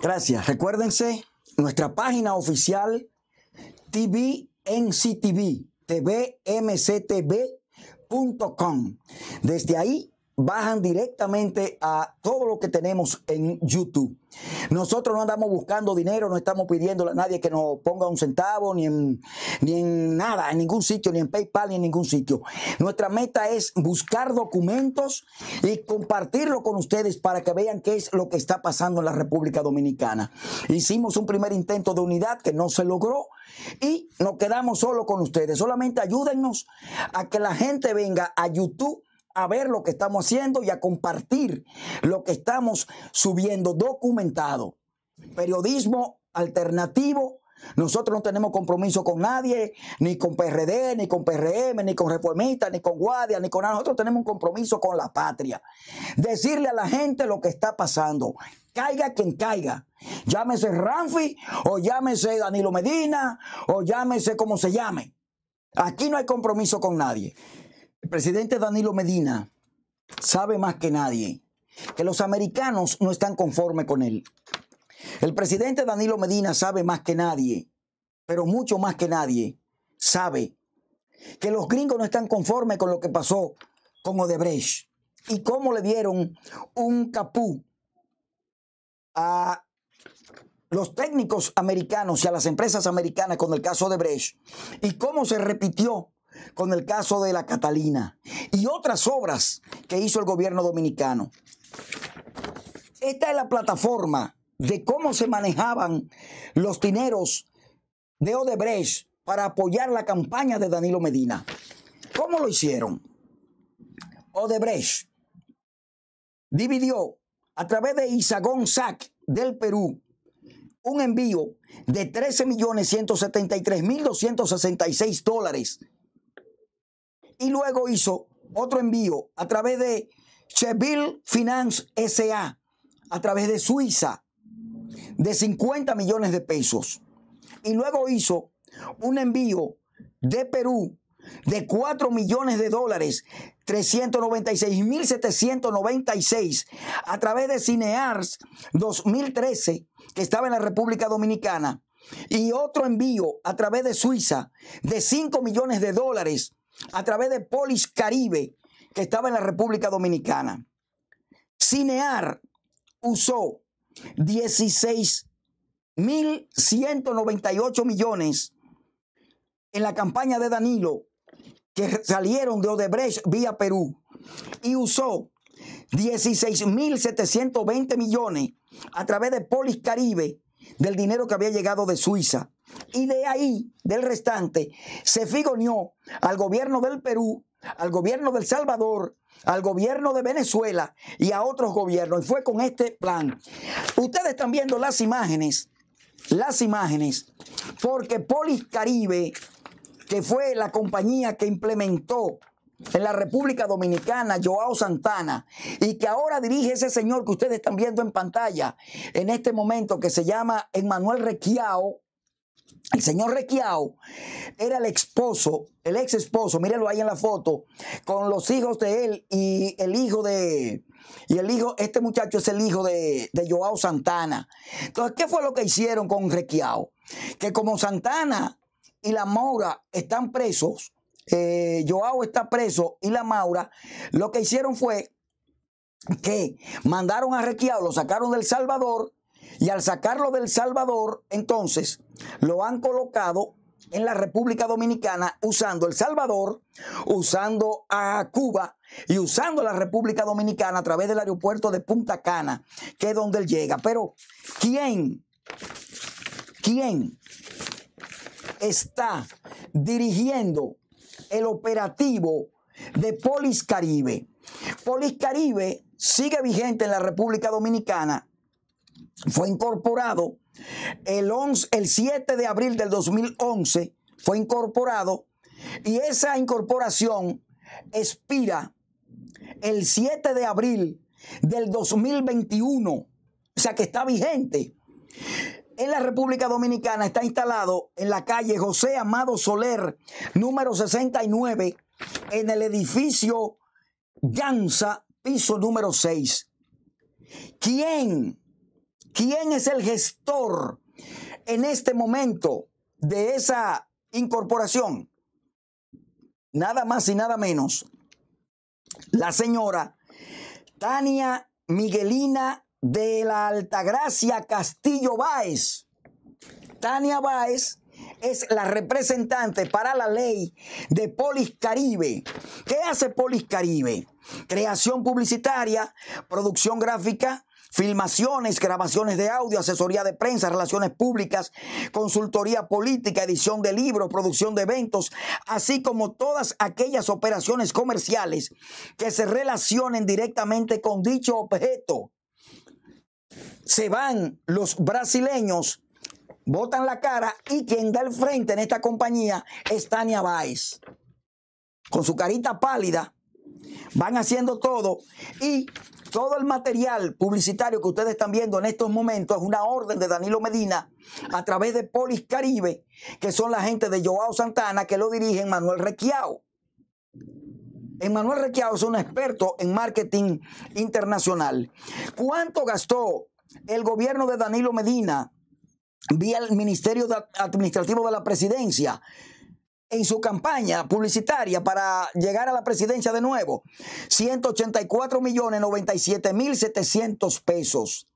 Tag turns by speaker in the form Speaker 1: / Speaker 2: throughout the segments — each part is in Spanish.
Speaker 1: Gracias. Recuérdense, nuestra página oficial tvnctv, tvmctv.com. Desde ahí bajan directamente a todo lo que tenemos en YouTube. Nosotros no andamos buscando dinero, no estamos pidiendo a nadie que nos ponga un centavo, ni en, nada, en ningún sitio, ni en PayPal, ni en ningún sitio. Nuestra meta es buscar documentos y compartirlo con ustedes para que vean qué es lo que está pasando en la República Dominicana. Hicimos un primer intento de unidad que no se logró y nos quedamos solo con ustedes. Solamente ayúdennos a que la gente venga a YouTube a ver lo que estamos haciendo y a compartir lo que estamos subiendo documentado. Periodismo alternativo. Nosotros no tenemos compromiso con nadie, ni con PRD, ni con PRM, ni con Reformistas, ni con Guardia, ni con nada. Nosotros tenemos un compromiso con la patria. Decirle a la gente lo que está pasando. Caiga quien caiga. Llámese Ramfi, o llámese Danilo Medina, o llámese como se llame. Aquí no hay compromiso con nadie. El presidente Danilo Medina sabe más que nadie que los americanos no están conformes con él. El presidente Danilo Medina sabe más que nadie, pero mucho más que nadie, sabe que los gringos no están conformes con lo que pasó con Odebrecht y cómo le dieron un capú a los técnicos americanos y a las empresas americanas con el caso de Brecht y cómo se repitió con el caso de la Catalina y otras obras que hizo el gobierno dominicano. Esta es la plataforma de cómo se manejaban los dineros de Odebrecht para apoyar la campaña de Danilo Medina. ¿Cómo lo hicieron? Odebrecht dividió a través de Isagón SAC del Perú un envío de 13.173.266 dólares y luego hizo otro envío a través de Cheville Finance SA, a través de Suiza, de 50 millones de pesos. Y luego hizo un envío de Perú de 4 millones de dólares, 396.796 a través de Cinears 2013, que estaba en la República Dominicana, y otro envío a través de Suiza de 5 millones de dólares, a través de Polis Caribe, que estaba en la República Dominicana. Cinear usó 16.198 millones en la campaña de Danilo, que salieron de Odebrecht vía Perú, y usó 16.720 millones a través de Polis Caribe del dinero que había llegado de Suiza. Y de ahí, del restante, se figoneó al gobierno del Perú, al gobierno del Salvador, al gobierno de Venezuela y a otros gobiernos. Y fue con este plan. Ustedes están viendo las imágenes, las imágenes, porque Polis Caribe, que fue la compañía que implementó en la República Dominicana, Joao Santana, y que ahora dirige ese señor que ustedes están viendo en pantalla en este momento, que se llama Emmanuel Requiao. El señor Requiao era el esposo, el ex esposo, mírenlo ahí en la foto, con los hijos de él y el hijo de, y el hijo, este muchacho es el hijo de, de Joao Santana. Entonces, ¿qué fue lo que hicieron con Requiao? Que como Santana y la Mora están presos, eh, Joao está preso y la Maura, lo que hicieron fue que mandaron a Requiao, lo sacaron del Salvador y al sacarlo del Salvador, entonces lo han colocado en la República Dominicana usando El Salvador, usando a Cuba y usando la República Dominicana a través del aeropuerto de Punta Cana, que es donde él llega. Pero, ¿quién? ¿Quién está dirigiendo el operativo de Polis Caribe. Polis Caribe sigue vigente en la República Dominicana. Fue incorporado el, 11, el 7 de abril del 2011, fue incorporado y esa incorporación expira el 7 de abril del 2021, o sea que está vigente en la República Dominicana está instalado en la calle José Amado Soler, número 69, en el edificio Llanza, piso número 6. ¿Quién? ¿Quién es el gestor en este momento de esa incorporación? Nada más y nada menos. La señora Tania Miguelina de la Altagracia Castillo Báez. Tania Báez es la representante para la ley de Polis Caribe. ¿Qué hace Polis Caribe? Creación publicitaria, producción gráfica, filmaciones, grabaciones de audio, asesoría de prensa, relaciones públicas, consultoría política, edición de libros, producción de eventos, así como todas aquellas operaciones comerciales que se relacionen directamente con dicho objeto se van los brasileños, botan la cara y quien da el frente en esta compañía es Tania Báez. Con su carita pálida, van haciendo todo y todo el material publicitario que ustedes están viendo en estos momentos es una orden de Danilo Medina a través de Polis Caribe, que son la gente de Joao Santana que lo dirigen Manuel Requiao. Emanuel Requiao es un experto en marketing internacional. ¿Cuánto gastó el gobierno de Danilo Medina vía el Ministerio Administrativo de la Presidencia en su campaña publicitaria para llegar a la presidencia de nuevo? 184 millones 97 mil 700 pesos.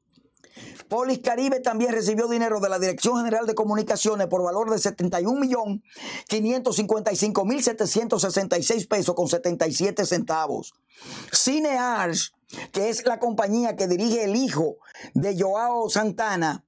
Speaker 1: Polis Caribe también recibió dinero de la Dirección General de Comunicaciones por valor de 71.555.766 pesos con 77 centavos. Cinears, que es la compañía que dirige el hijo de Joao Santana,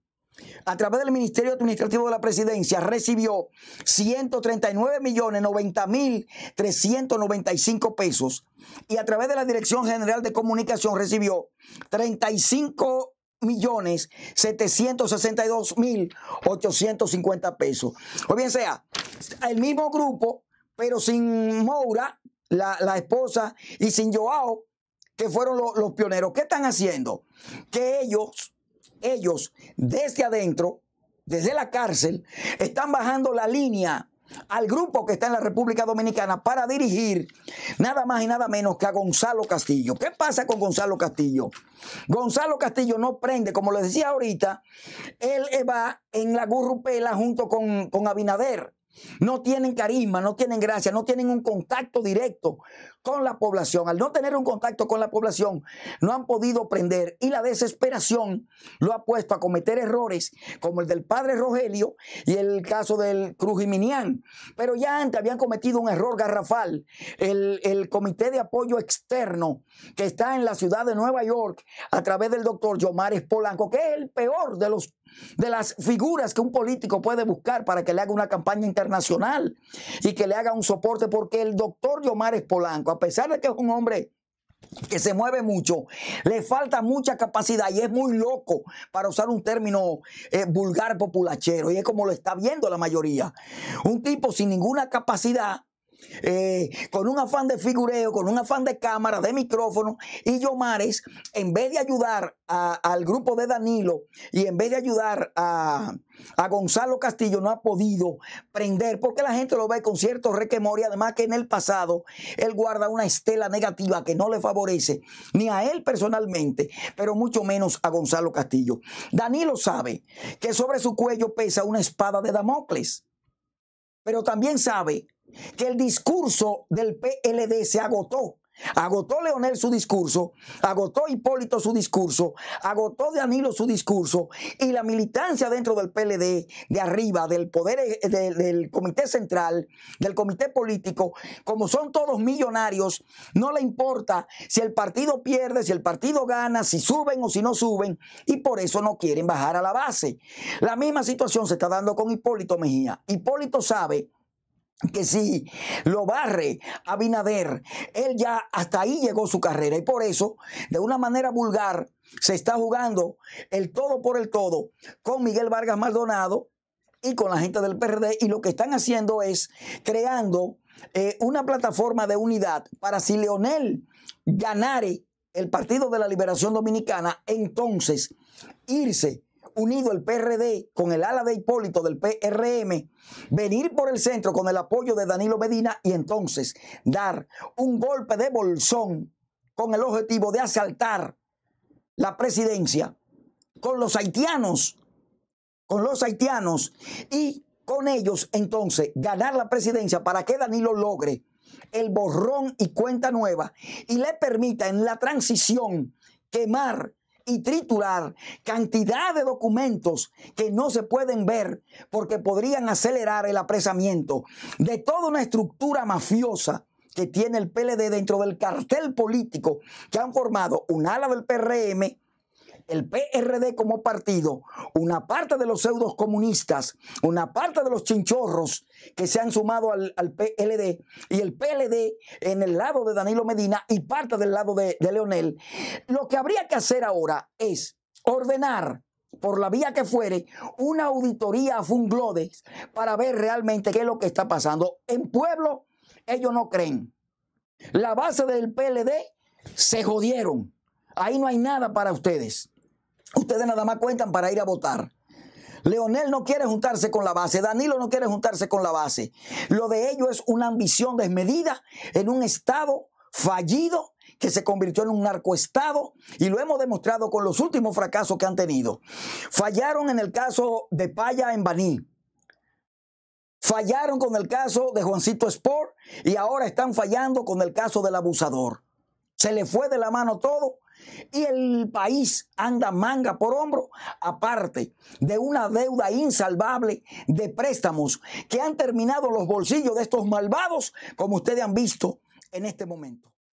Speaker 1: a través del Ministerio Administrativo de la Presidencia, recibió 139.090.395 pesos y a través de la Dirección General de Comunicación recibió 35 millones 762 mil 850 pesos. O bien sea, el mismo grupo, pero sin Moura, la, esposa, y sin Joao, que fueron los pioneros. ¿Qué están haciendo? Que ellos, ellos, desde adentro, desde la cárcel, están bajando la línea al grupo que está en la República Dominicana para dirigir nada más y nada menos que a Gonzalo Castillo. ¿Qué pasa con Gonzalo Castillo? Gonzalo Castillo no prende, como les decía ahorita, él eh, va en la gurrupela junto con, con Abinader. No tienen carisma, no tienen gracia, no tienen un contacto directo con la población. Al no tener un contacto con la población, no han podido prender y la desesperación lo ha puesto a cometer errores como el del padre Rogelio y el caso del Cruz Crujiminián. Pero ya antes habían cometido un error garrafal. El, Comité de Apoyo Externo que está en la ciudad de Nueva York a través del doctor Yomares Polanco, que es el peor de de las figuras que un político puede buscar para que le haga una campaña internacional y que le haga un soporte, porque el doctor Yomares Polanco a pesar de que es un hombre que se mueve mucho, le falta mucha capacidad y es muy loco para usar un término eh, vulgar populachero y es como lo está viendo la mayoría. Un tipo sin ninguna capacidad eh, con un afán de figureo, con un afán de cámara, de micrófono, y Yomares, en vez de ayudar al grupo de Danilo y en vez de ayudar a, Gonzalo Castillo, no ha podido prender, porque la gente lo ve con cierto requemor y además que en el pasado él guarda una estela negativa que no le favorece ni a él personalmente, pero mucho menos a Gonzalo Castillo. Danilo sabe que sobre su cuello pesa una espada de Damocles, pero también sabe que el discurso del PLD se agotó. Agotó Leonel su discurso, agotó Hipólito su discurso, agotó Danilo su discurso y la militancia dentro del PLD, de arriba, del poder, eh, del comité central, del comité político, como son todos millonarios, no le importa si el partido pierde, si el partido gana, si suben o si no suben y por eso no quieren bajar a la base. La misma situación se está dando con Hipólito Mejía. Hipólito sabe que si lo barre Abinader, él ya hasta ahí llegó su carrera y por eso, de una manera vulgar, se está jugando el todo por el todo con Miguel Vargas Maldonado y con la gente del PRD y lo que están haciendo es creando eh, una plataforma de unidad para si Leonel ganare el Partido de la Liberación Dominicana, entonces irse unido el PRD con el ala de Hipólito del PRM, venir por el centro con el apoyo de Danilo Medina y entonces dar un golpe de bolsón con el objetivo de asaltar la presidencia con los haitianos, con los haitianos y con ellos entonces ganar la presidencia para que Danilo logre el borrón y cuenta nueva y le permita en la transición quemar y triturar cantidad de documentos que no se pueden ver porque podrían acelerar el apresamiento de toda una estructura mafiosa que tiene el PLD dentro del cartel político que han formado un ala del PRM, el PRD como partido, una parte de los pseudos comunistas, una parte de los chinchorros que se han sumado al, PLD y el PLD en el lado de Danilo Medina y parte del lado de, de Leonel, lo que habría que hacer ahora es ordenar por la vía que fuere, una auditoría a Funglodes para ver realmente qué es lo que está pasando. En pueblo, ellos no creen. La base del PLD se jodieron. Ahí no hay nada para ustedes. Ustedes nada más cuentan para ir a votar. Leonel no quiere juntarse con la base, Danilo no quiere juntarse con la base. Lo de ellos es una ambición desmedida en un Estado fallido que se convirtió en un narcoestado y lo hemos demostrado con los últimos fracasos que han tenido. Fallaron en el caso de Paya en Baní. Fallaron con el caso de Juancito Sport y ahora están fallando con el caso del abusador. Se le fue de la mano todo y el país anda manga por hombro, aparte de una deuda insalvable de préstamos que han terminado los bolsillos de estos malvados, como ustedes han visto en este momento.